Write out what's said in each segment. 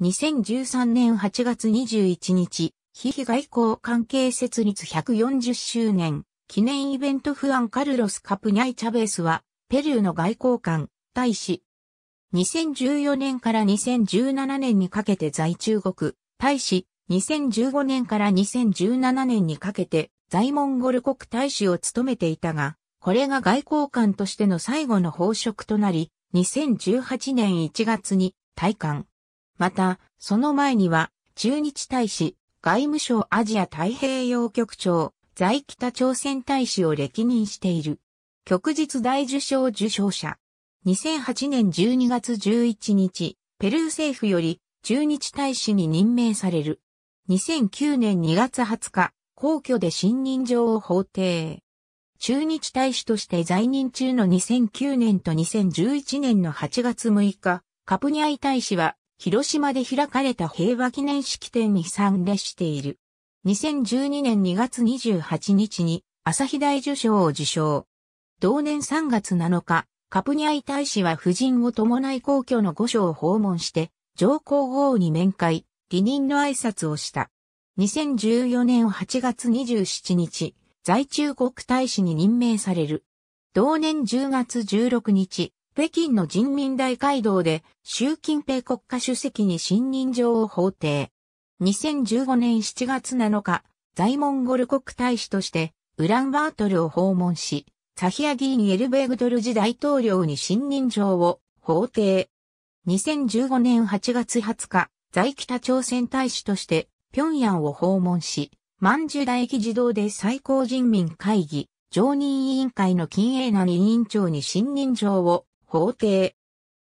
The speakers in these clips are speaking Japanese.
2013年8月21日、非被外交関係設立140周年記念イベントフアン・カルロス・カプニャイ・チャベスは、ペルーの外交官、大使。2014年から2017年にかけて在中国、大使。2015年から2017年にかけて在モンゴル国大使を務めていたが、これが外交官としての最後の報職となり、2018年1月に退官。また、その前には、駐日大使、外務省アジア太平洋局長、在北朝鮮大使を歴任している。旭日大受賞受賞者。2008年12月11日、ペルー政府より駐日大使に任命される。2009年2月20日、皇居で信任状を法定。駐日大使として在任中の2009年と2011年の8月6日、カプニャイ大使は広島で開かれた平和記念式典に参列している。2012年2月28日に朝日大受賞を受賞。同年3月7日、カプニャイ大使は夫人を伴い皇居の御所を訪問して、上皇后に面会、離任の挨拶をした。2014年8月27日、在中国大使に任命される。同年10月16日、北京の人民大会堂で習近平国家主席に信任状を法定。2015年7月7日、在モンゴル国大使としてウランバートルを訪問し、サヒアギーエルベグドルジ大統領に信任状を法定。2015年8月20日、在北朝鮮大使として平壌を訪問し、満州大駅。事堂で最高人民会議常任委員会の金英南委員長に信任状を法廷。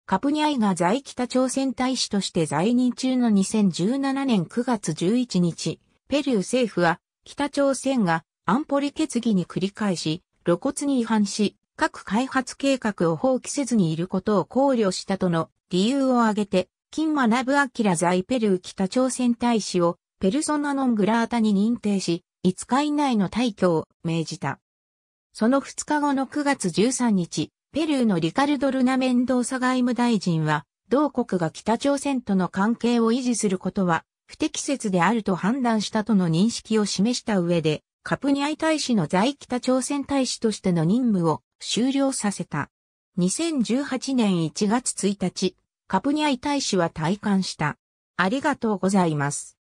カプニャイが在北朝鮮大使として在任中の2017年9月11日、ペルー政府は北朝鮮が安保理決議に繰り返し露骨に違反し、核開発計画を放棄せずにいることを考慮したとの理由を挙げて、金学ラ在ペルー北朝鮮大使をペルソナノングラータに認定し、5日以内の退去を命じた。その2日後の9月13日、ペルーのリカルド・ルナ・メンドーサ外務大臣は、同国が北朝鮮との関係を維持することは不適切であると判断したとの認識を示した上で、カプニアイ大使の在北朝鮮大使としての任務を終了させた。2018年1月1日、カプニアイ大使は退官した。ありがとうございます。